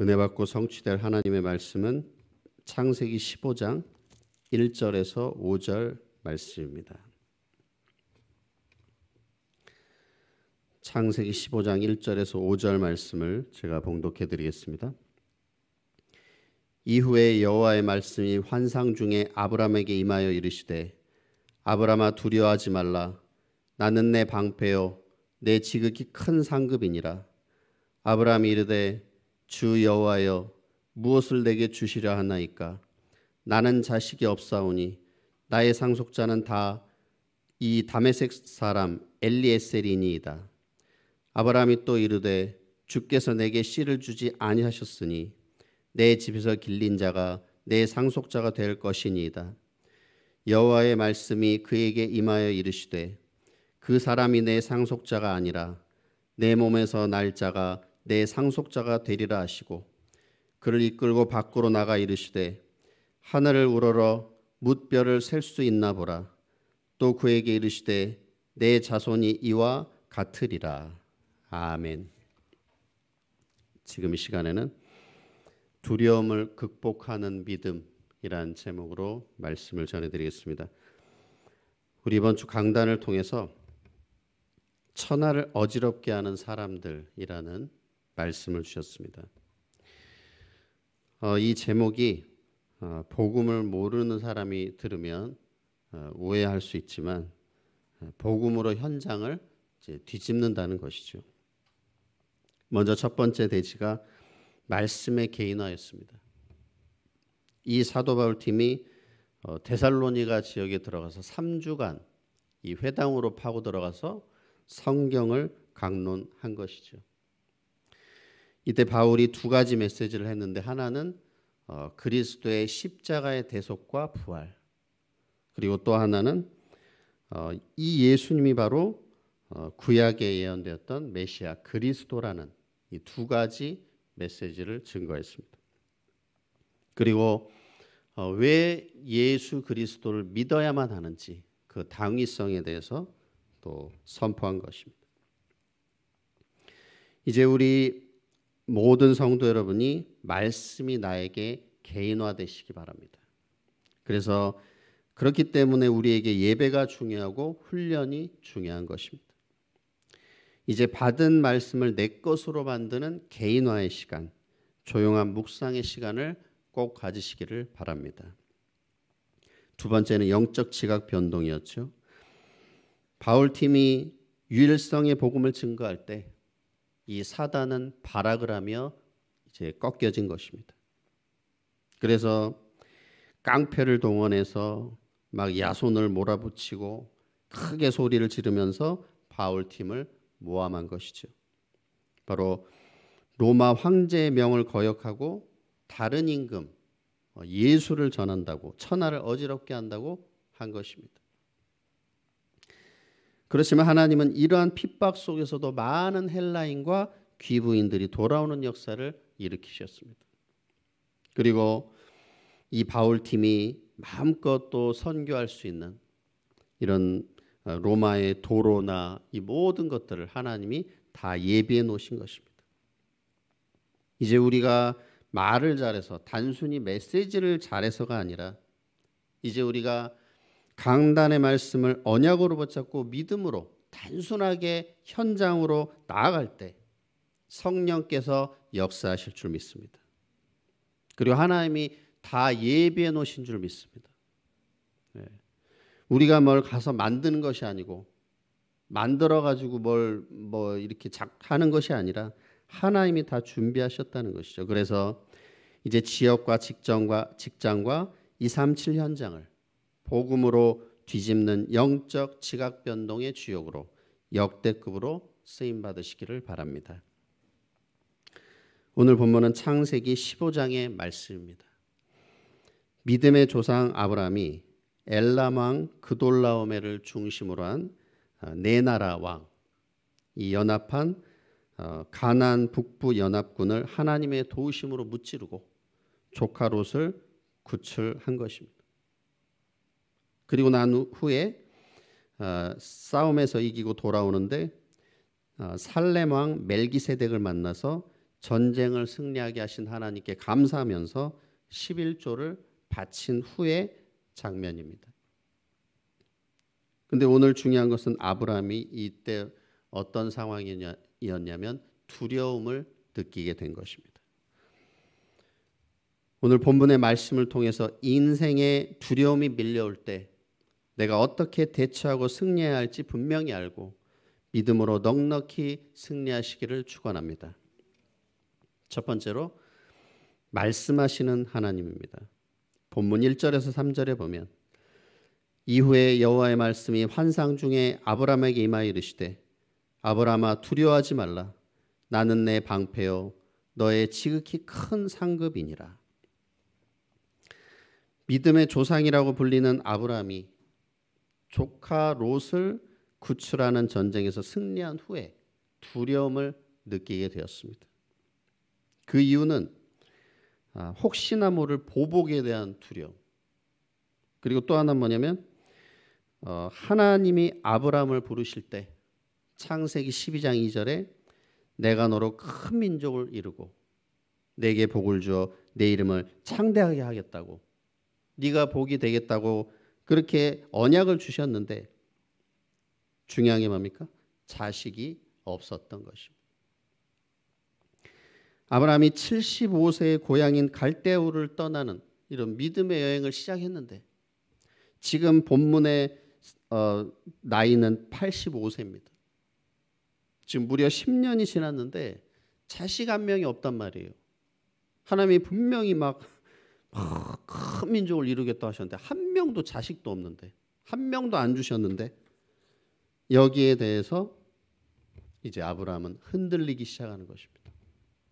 은혜 받고 성취될 하나님의 말씀은 창세기 15장 1절에서 5절 말씀입니다. 창세기 15장 1절에서 5절 말씀을 제가 봉독해 드리겠습니다. 이후에 여호와의 말씀이 환상 중에 아브람에게 임하여 이르시되 아브라마 두려워하지 말라 나는 내 방패요 내 지극히 큰 상급이니라 아브라함이 이르되 주 여호와여 무엇을 내게 주시려 하나이까 나는 자식이 없사오니 나의 상속자는 다 이 다메섹 사람 엘리에셀이니이다 아브라함이 또 이르되 주께서 내게 씨를 주지 아니하셨으니 내 집에서 길린 자가 내 상속자가 될 것이니이다. 여호와의 말씀이 그에게 임하여 이르시되 그 사람이 내 상속자가 아니라 내 몸에서 날 자가 내 상속자가 되리라 하시고 그를 이끌고 밖으로 나가 이르시되 하늘을 우러러 뭇별을 셀 수 있나 보라 또 그에게 이르시되 내 자손이 이와 같으리라 아멘 지금 이 시간에는 두려움을 극복하는 믿음이란 제목으로 말씀을 전해드리겠습니다 우리 이번 주 강단을 통해서 천하를 어지럽게 하는 사람들이라는 말씀을 주셨습니다. 어, 이 제목이 어, 복음을 모르는 사람이 들으면 어, 오해할 수 있지만 어, 복음으로 현장을 뒤집는다는 것이죠. 먼저 첫 번째 대지가 말씀의 개인화였습니다. 이 사도 바울 팀이 어, 데살로니가 지역에 들어가서 3주간 이 회당으로 파고 들어가서 성경을 강론한 것이죠. 이때 바울이 두 가지 메시지를 했는데 하나는 어, 그리스도의 십자가의 대속과 부활 그리고 또 하나는 어, 이 예수님이 바로 어, 구약에 예언되었던 메시아 그리스도라는 이 두 가지 메시지를 증거했습니다. 그리고 어, 왜 예수 그리스도를 믿어야만 하는지 그 당위성에 대해서 또 선포한 것입니다. 이제 우리 모든 성도 여러분이 말씀이 나에게 개인화되시기 바랍니다. 그래서 그렇기 때문에 우리에게 예배가 중요하고 훈련이 중요한 것입니다. 이제 받은 말씀을 내 것으로 만드는 개인화의 시간, 조용한 묵상의 시간을 꼭 가지시기를 바랍니다. 두 번째는 영적 지각 변동이었죠. 바울 팀이 유일성의 복음을 증거할 때이 사단은 발악을 하며 이제 꺾여진 것입니다. 그래서 깡패를 동원해서 막 야손을 몰아붙이고 크게 소리를 지르면서 바울 팀을 모함한 것이죠. 바로 로마 황제의 명을 거역하고 다른 임금 어, 예수를 전한다고 천하를 어지럽게 한다고 한 것입니다. 그렇지만 하나님은 이러한 핍박 속에서도 많은 헬라인과 귀부인들이 돌아오는 역사를 일으키셨습니다. 그리고 이 바울 팀이 마음껏 또 선교할 수 있는 이런 어, 로마의 도로나 이 모든 것들을 하나님이 다 예비해 놓으신 것입니다. 이제 우리가 말을 잘해서 단순히 메시지를 잘해서가 아니라 이제 우리가 강단의 말씀을 언약으로 붙잡고 믿음으로 단순하게 현장으로 나아갈 때 성령께서 역사하실 줄 믿습니다. 그리고 하나님이 다 예비해 놓으신 줄 믿습니다. 네. 우리가 뭘 가서 만드는 것이 아니고 만들어 가지고 뭘 뭐 이렇게 하는 것이 아니라 하나님이 다 준비하셨다는 것이죠. 그래서 이제 지역과 직전과 직장과 237 현장을 복음으로 뒤집는 영적 지각 변동의 주역으로 역대급으로 쓰임 받으시기를 바랍니다. 오늘 본문은 창세기 15장의 말씀입니다. 믿음의 조상 아브라함이 엘람 왕 그돌라오메를 중심으로 한네 어, 나라 왕 이 연합한 어, 가난 북부 연합군을 하나님의 도우심으로 무찌르고 조카 롯을 구출한 것입니다. 그리고 난 후에 어, 싸움에서 이기고 돌아오는데 어, 살렘 왕 멜기세덱을 만나서 전쟁을 승리하게 하신 하나님께 감사하면서 11조를 바친 후의 장면입니다. 근데 오늘 중요한 것은 아브라함이 이때 어떤 상황이었냐면 두려움을 느끼게 된 것입니다. 오늘 본문의 말씀을 통해서 인생에 두려움이 밀려올 때 내가 어떻게 대처하고 승리해야 할지 분명히 알고 믿음으로 넉넉히 승리하시기를 축원합니다. 첫 번째로 말씀하시는 하나님입니다. 본문 1절에서 3절에 보면 이후에 여호와의 말씀이 환상 중에 아브라함에게 임하 이르시되 아브라함아 두려워하지 말라 나는 내 방패요 너의 지극히 큰 상급이니라 믿음의 조상이라고 불리는 아브라함이 조카 롯을 구출하는 전쟁에서 승리한 후에 두려움을 느끼게 되었습니다. 그 이유는 아, 혹시나 모를 보복에 대한 두려움. 그리고 또 하나 뭐냐면 어, 하나님이 아브라함을 부르실 때 창세기 12장 2절에 내가 너로 큰 민족을 이루고 내게 복을 주어 내 이름을 창대하게 하겠다고 네가 복이 되겠다고 그렇게 언약을 주셨는데 중요한 게 뭡니까? 자식이 없었던 것입니다. 아브라함이 75세의 고향인 갈대우를 떠나는 이런 믿음의 여행을 시작했는데 지금 본문의 어, 나이는 85세입니다. 지금 무려 10년이 지났는데 자식 한 명이 없단 말이에요. 하나님이 분명히 막 아, 큰 민족을 이루겠다 하셨는데 한 명도 자식도 없는데 한 명도 안 주셨는데 여기에 대해서 이제 아브라함은 흔들리기 시작하는 것입니다.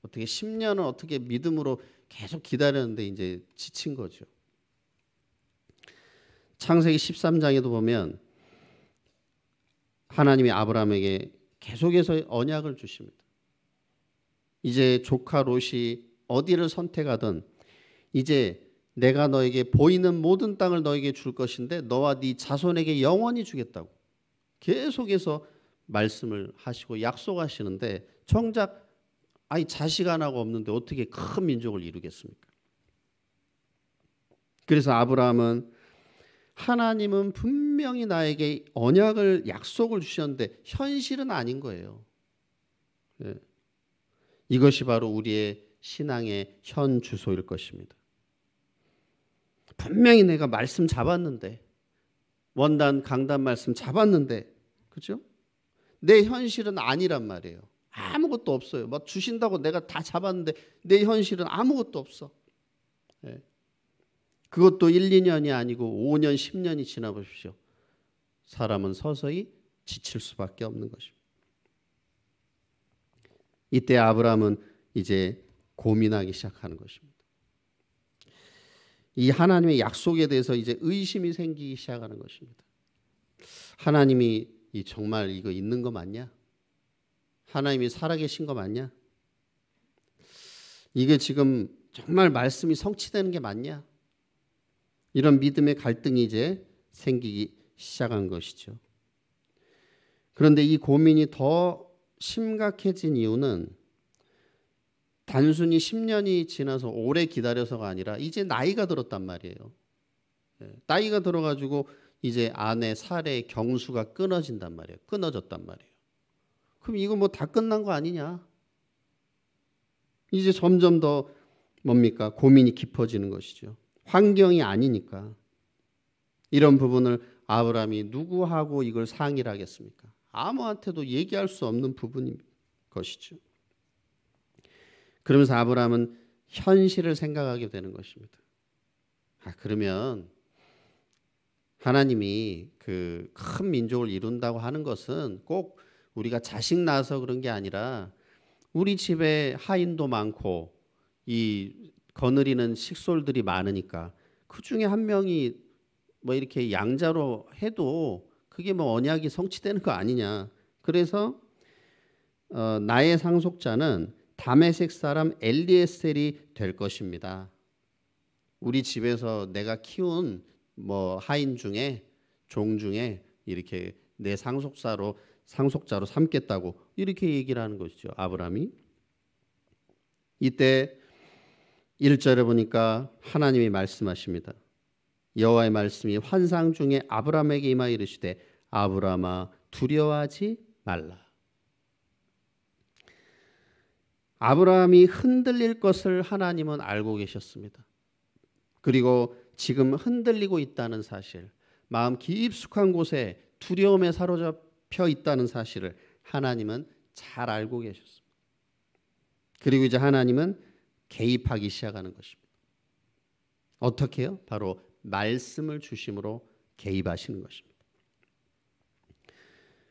어떻게 10년을 어떻게 믿음으로 계속 기다렸는데 이제 지친 거죠. 창세기 13장에도 보면 하나님이 아브라함에게 계속해서 언약을 주십니다. 이제 조카 롯이 어디를 선택하든 이제 내가 너에게 보이는 모든 땅을 너에게 줄 것인데 너와 네 자손에게 영원히 주겠다고 계속해서 말씀을 하시고 약속하시는데 정작 아이 자식 하나가 없는데 어떻게 큰 민족을 이루겠습니까? 그래서 아브라함은 하나님은 분명히 나에게 언약을 약속을 주셨는데 현실은 아닌 거예요. 예. 이것이 바로 우리의 신앙의 현 주소일 것입니다. 분명히 내가 말씀 잡았는데 원단 강단 말씀 잡았는데 그죠? 내 현실은 아니란 말이에요. 아무것도 없어요. 막 주신다고 내가 다 잡았는데 내 현실은 아무것도 없어. 네. 그것도 1, 2년이 아니고 5년, 10년이 지나 보십시오. 사람은 서서히 지칠 수밖에 없는 것입니다. 이때 아브라함은 이제 고민하기 시작하는 것입니다. 이 하나님의 약속에 대해서 이제 의심이 생기기 시작하는 것입니다. 하나님이 정말 이거 있는 거 맞냐? 하나님이 살아계신 거 맞냐? 이게 지금 정말 말씀이 성취되는 게 맞냐? 이런 믿음의 갈등이 이제 생기기 시작한 것이죠. 그런데 이 고민이 더 심각해진 이유는 단순히 10년이 지나서 오래 기다려서가 아니라 이제 나이가 들었단 말이에요. 예, 나이가 들어가지고 이제 아내 살해 경수가 끊어진단 말이에요. 끊어졌단 말이에요. 그럼 이거 뭐 다 끝난 거 아니냐? 이제 점점 더 뭡니까? 고민이 깊어지는 것이죠. 환경이 아니니까. 이런 부분을 아브라함이 누구하고 이걸 상의를 하겠습니까? 아무한테도 얘기할 수 없는 부분인 것이죠. 그러면서 아브라함은 현실을 생각하게 되는 것입니다. 아, 그러면 하나님이 그 큰 민족을 이룬다고 하는 것은 꼭 우리가 자식 낳아서 그런 게 아니라 우리 집에 하인도 많고 이 거느리는 식솔들이 많으니까 그 중에 한 명이 뭐 이렇게 양자로 해도 그게 뭐 언약이 성취되는 거 아니냐. 그래서 어, 나의 상속자는 다메섹 사람 엘리에셀이 될 것입니다. 우리 집에서 내가 키운 뭐 하인 중에 종 중에 이렇게 내 상속사로 상속자로 삼겠다고 이렇게 얘기를 하는 것이죠. 아브라함이 이때 1절에 보니까 하나님이 말씀하십니다. 여호와의 말씀이 환상 중에 아브라함에게 임하 이르시되 아브라함아 두려워하지 말라. 아브라함이 흔들릴 것을 하나님은 알고 계셨습니다. 그리고 지금 흔들리고 있다는 사실, 마음 깊숙한 곳에 두려움에 사로잡혀 있다는 사실을 하나님은 잘 알고 계셨습니다. 그리고 이제 하나님은 개입하기 시작하는 것입니다. 어떻게요? 바로 말씀을 주심으로 개입하시는 것입니다.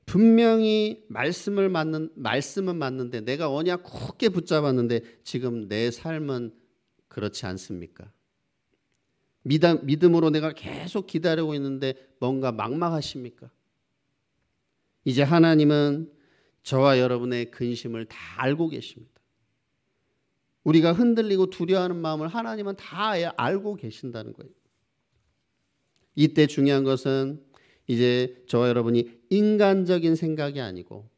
분명히 말씀을 맞는 말씀은 맞는데 내가 언약 굳게 붙잡았는데 지금 내 삶은 그렇지 않습니까? 믿음으로 내가 계속 기다리고 있는데 뭔가 막막하십니까? 이제 하나님은 저와 여러분의 근심을 다 알고 계십니다. 우리가 흔들리고 두려워하는 마음을 하나님은 다 알고 계신다는 거예요. 이때 중요한 것은 이제 저와 여러분이 인간적인 생각이 아니고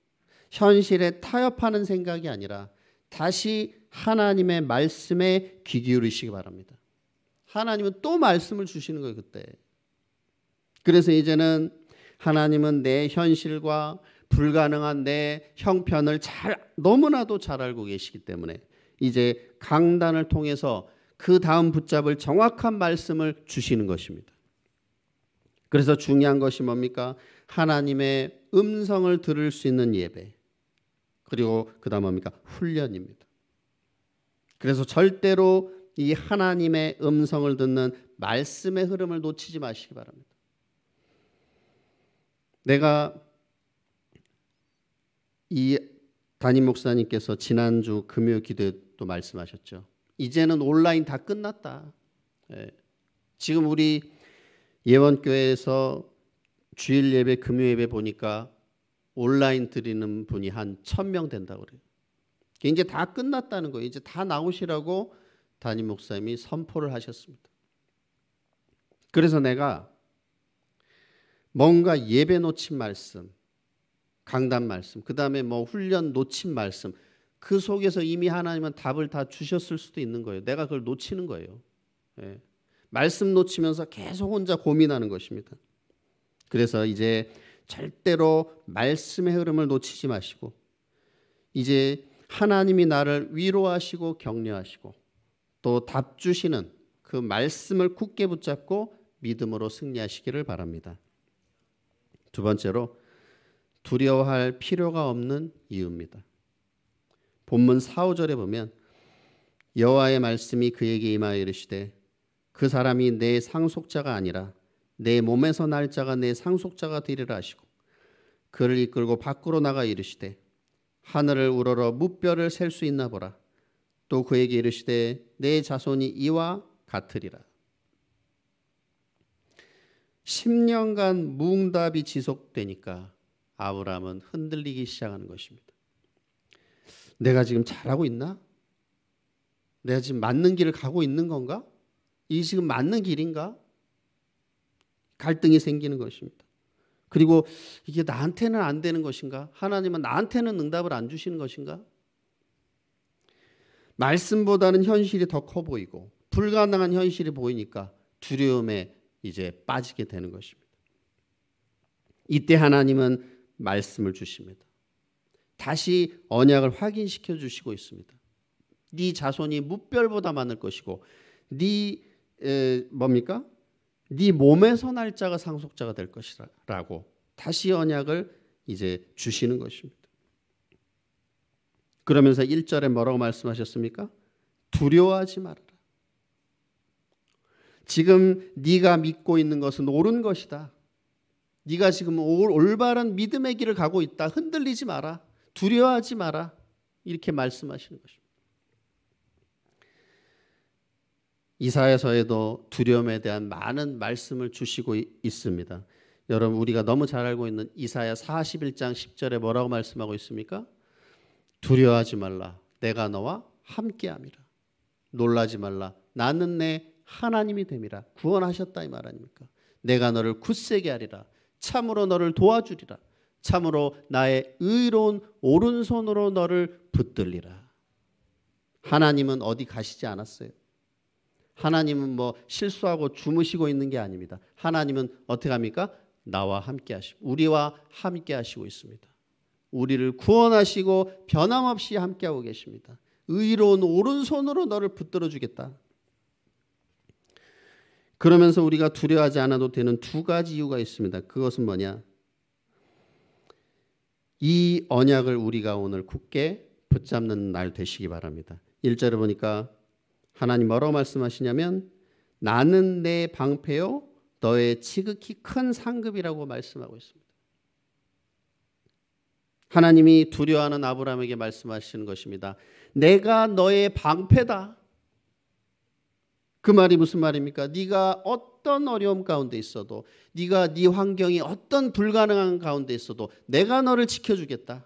현실에 타협하는 생각이 아니라 다시 하나님의 말씀에 귀 기울이시기 바랍니다. 하나님은 또 말씀을 주시는 거예요, 그때. 그래서 이제는 하나님은 내 현실과 불가능한 내 형편을 잘 너무나도 잘 알고 계시기 때문에 이제 강단을 통해서 그 다음 붙잡을 정확한 말씀을 주시는 것입니다. 그래서 중요한 것이 뭡니까? 하나님의 음성을 들을 수 있는 예배. 그리고 그다음 뭡니까? 훈련입니다. 그래서 절대로 이 하나님의 음성을 듣는 말씀의 흐름을 놓치지 마시기 바랍니다. 내가 이 담임 목사님께서 지난주 금요 기도도 말씀하셨죠. 이제는 온라인 다 끝났다. 예. 지금 우리 예원교회에서 주일 예배, 금요 예배 보니까 온라인 드리는 분이 한 천명 된다고 그래요. 이제 다 끝났다는 거예요. 이제 다 나오시라고 담임 목사님이 선포를 하셨습니다. 그래서 내가 뭔가 예배 놓친 말씀, 강단 말씀, 그 다음에 뭐 훈련 놓친 말씀, 그 속에서 이미 하나님은 답을 다 주셨을 수도 있는 거예요. 내가 그걸 놓치는 거예요. 예. 말씀 놓치면서 계속 혼자 고민하는 것입니다. 그래서 이제 절대로 말씀의 흐름을 놓치지 마시고 이제 하나님이 나를 위로하시고 격려하시고 또 답 주시는 그 말씀을 굳게 붙잡고 믿음으로 승리하시기를 바랍니다. 두 번째로 두려워할 필요가 없는 이유입니다. 본문 4, 5절에 보면 여호와의 말씀이 그에게 임하여 이르시되 그 사람이 내 상속자가 아니라 내 몸에서 날 자가 내 상속자가 되리라 하시고 그를 이끌고 밖으로 나가 이르시되 하늘을 우러러 무뼈를 셀 수 있나 보라 또 그에게 이르시되 내 자손이 이와 같으리라 10년간 무응답이 지속되니까 아브라함은 흔들리기 시작하는 것입니다. 내가 지금 잘하고 있나? 내가 지금 맞는 길을 가고 있는 건가? 이 지금 맞는 길인가? 갈등이 생기는 것입니다. 그리고 이게 나한테는 안 되는 것인가? 하나님은 나한테는 응답을 안 주시는 것인가? 말씀보다는 현실이 더 커 보이고 불가능한 현실이 보이니까 두려움에 이제 빠지게 되는 것입니다. 이때 하나님은 말씀을 주십니다. 다시 언약을 확인시켜 주시고 있습니다. 네 자손이 무별보다 많을 것이고 네 에, 뭡니까? 네 몸에서 날짜가 상속자가 될 것이라고 다시 언약을 이제 주시는 것입니다. 그러면서 1절에 뭐라고 말씀하셨습니까? 두려워하지 말아라. 지금 네가 믿고 있는 것은 옳은 것이다. 네가 지금 올바른 믿음의 길을 가고 있다. 흔들리지 마라. 두려워하지 마라. 이렇게 말씀하시는 것입니다. 이사에서에도 두려움에 대한 많은 말씀을 주시고 있습니다. 여러분 우리가 너무 잘 알고 있는 이사야 41장 10절에 뭐라고 말씀하고 있습니까? 두려워하지 말라. 내가 너와 함께함이라. 놀라지 말라. 나는 내 하나님이 됨이라. 구원하셨다 이 말 아닙니까? 내가 너를 굳세게 하리라. 참으로 너를 도와주리라. 참으로 나의 의로운 오른손으로 너를 붙들리라. 하나님은 어디 가시지 않았어요. 하나님은 뭐 실수하고 주무시고 있는 게 아닙니다. 하나님은 어떻게 합니까? 나와 함께 하시고 우리와 함께 하시고 있습니다. 우리를 구원하시고 변함없이 함께하고 계십니다. 의로운 오른손으로 너를 붙들어 주겠다. 그러면서 우리가 두려워하지 않아도 되는 두 가지 이유가 있습니다. 그것은 뭐냐? 이 언약을 우리가 오늘 굳게 붙잡는 날 되시기 바랍니다. 1절을 보니까 하나님 뭐라고 말씀하시냐면 나는 내 방패요 너의 지극히 큰 상급이라고 말씀하고 있습니다. 하나님이 두려워하는 아브라함에게 말씀하시는 것입니다. 내가 너의 방패다. 그 말이 무슨 말입니까? 네가 어떤 어려움 가운데 있어도 네가 네 환경이 어떤 불가능한 가운데 있어도 내가 너를 지켜주겠다.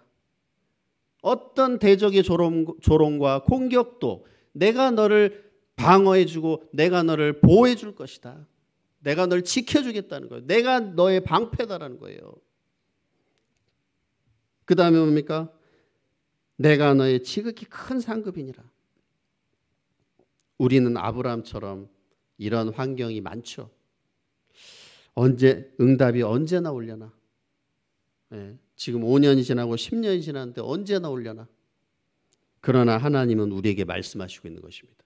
어떤 대적의 조롱, 조롱과 공격도 내가 너를 방어해주고 내가 너를 보호해줄 것이다. 내가 너를 지켜주겠다는 거예요. 내가 너의 방패다라는 거예요. 그 다음에 뭡니까? 내가 너의 지극히 큰 상급이니라. 우리는 아브라함처럼 이런 환경이 많죠. 언제 응답이 언제나 올려나. 예, 지금 5년이 지나고 10년이 지났는데 언제나 올려나. 그러나 하나님은 우리에게 말씀하시고 있는 것입니다.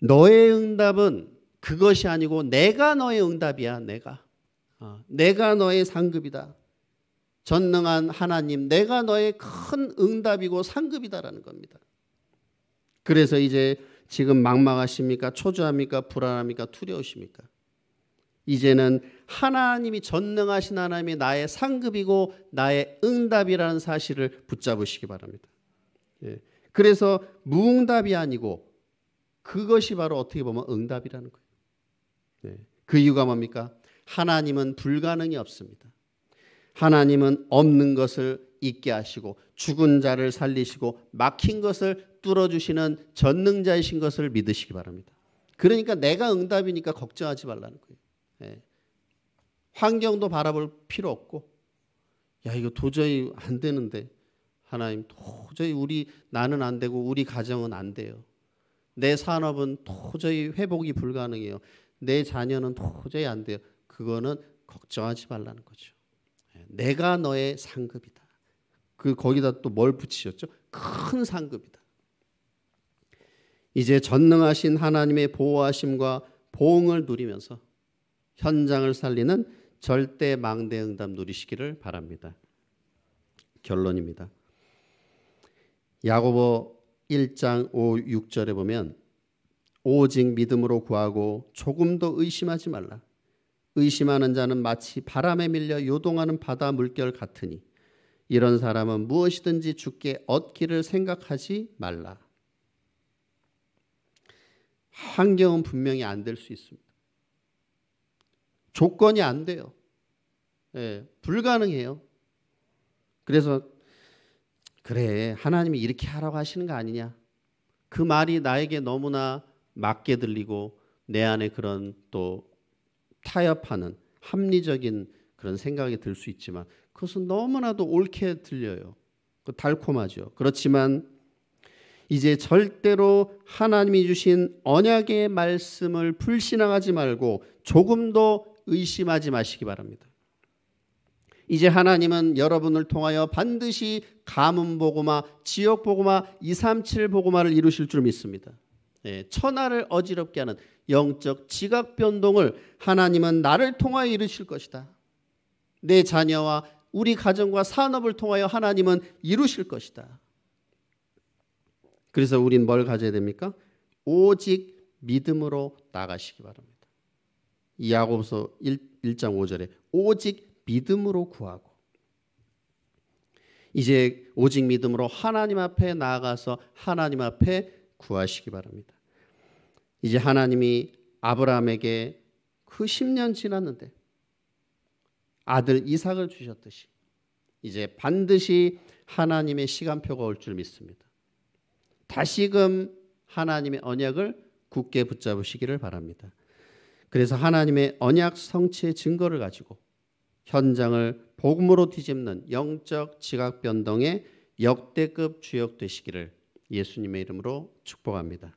너의 응답은 그것이 아니고 내가 너의 응답이야, 내가. 어, 내가 너의 상급이다. 전능한 하나님, 내가 너의 큰 응답이고 상급이다라는 겁니다. 그래서 이제 지금 막막하십니까? 초조합니까? 불안합니까? 두려우십니까? 이제는 하나님이 전능하신 하나님이 나의 상급이고 나의 응답이라는 사실을 붙잡으시기 바랍니다. 예. 그래서 무응답이 아니고 그것이 바로 어떻게 보면 응답이라는 거예요. 네. 그 이유가 뭡니까? 하나님은 불가능이 없습니다. 하나님은 없는 것을 있게 하시고 죽은 자를 살리시고 막힌 것을 뚫어주시는 전능자이신 것을 믿으시기 바랍니다. 그러니까 내가 응답이니까 걱정하지 말라는 거예요. 예. 환경도 바라볼 필요 없고, 야, 이거 도저히 안 되는데, 하나님 도저히 우리 나는 안 되고 우리 가정은 안 돼요. 내 산업은 도저히 회복이 불가능해요. 내 자녀는 도저히 안 돼요. 그거는 걱정하지 말라는 거죠. 예, 내가 너의 상급이다. 그 거기다 또 뭘 붙이셨죠? 큰 상급이다. 이제 전능하신 하나님의 보호하심과 보응을 누리면서 현장을 살리는 절대 망대 응답 누리시기를 바랍니다. 결론입니다. 야고보 1장 5, 6절에 보면 오직 믿음으로 구하고 조금도 의심하지 말라. 의심하는 자는 마치 바람에 밀려 요동하는 바다 물결 같으니 이런 사람은 무엇이든지 죽게 얻기를 생각하지 말라. 환경은 분명히 안 될 수 있습니다. 조건이 안 돼요. 예, 불가능해요. 그래서 그래, 하나님이 이렇게 하라고 하시는 거 아니냐. 그 말이 나에게 너무나 맞게 들리고 내 안에 그런 또 타협하는 합리적인 그런 생각이 들 수 있지만 그것은 너무나도 옳게 들려요. 그 달콤하죠. 그렇지만 이제 절대로 하나님이 주신 언약의 말씀을 불신하지 말고 조금도 의심하지 마시기 바랍니다. 이제 하나님은 여러분을 통하여 반드시 가문 보고마, 지역 보고마, 237 보고마를 이루실 줄 믿습니다. 예, 천하를 어지럽게 하는 영적 지각 변동을 하나님은 나를 통하여 이루실 것이다. 내 자녀와 우리 가정과 산업을 통하여 하나님은 이루실 것이다. 그래서 우린 뭘 가져야 됩니까? 오직 믿음으로 나가시기 바랍니다. 이 야고보서 1, 장 5절에 오직 믿음으로 구하고 이제 오직 믿음으로 하나님 앞에 나아가서 하나님 앞에 구하시기 바랍니다. 이제 하나님이 아브라함에게 그 10년 지났는데 아들 이삭을 주셨듯이 이제 반드시 하나님의 시간표가 올 줄 믿습니다. 다시금 하나님의 언약을 굳게 붙잡으시기를 바랍니다. 그래서 하나님의 언약 성취의 증거를 가지고 현장을 복음으로 뒤집는 영적 지각 변동의 역대급 주역 되시기를 예수님의 이름으로 축복합니다.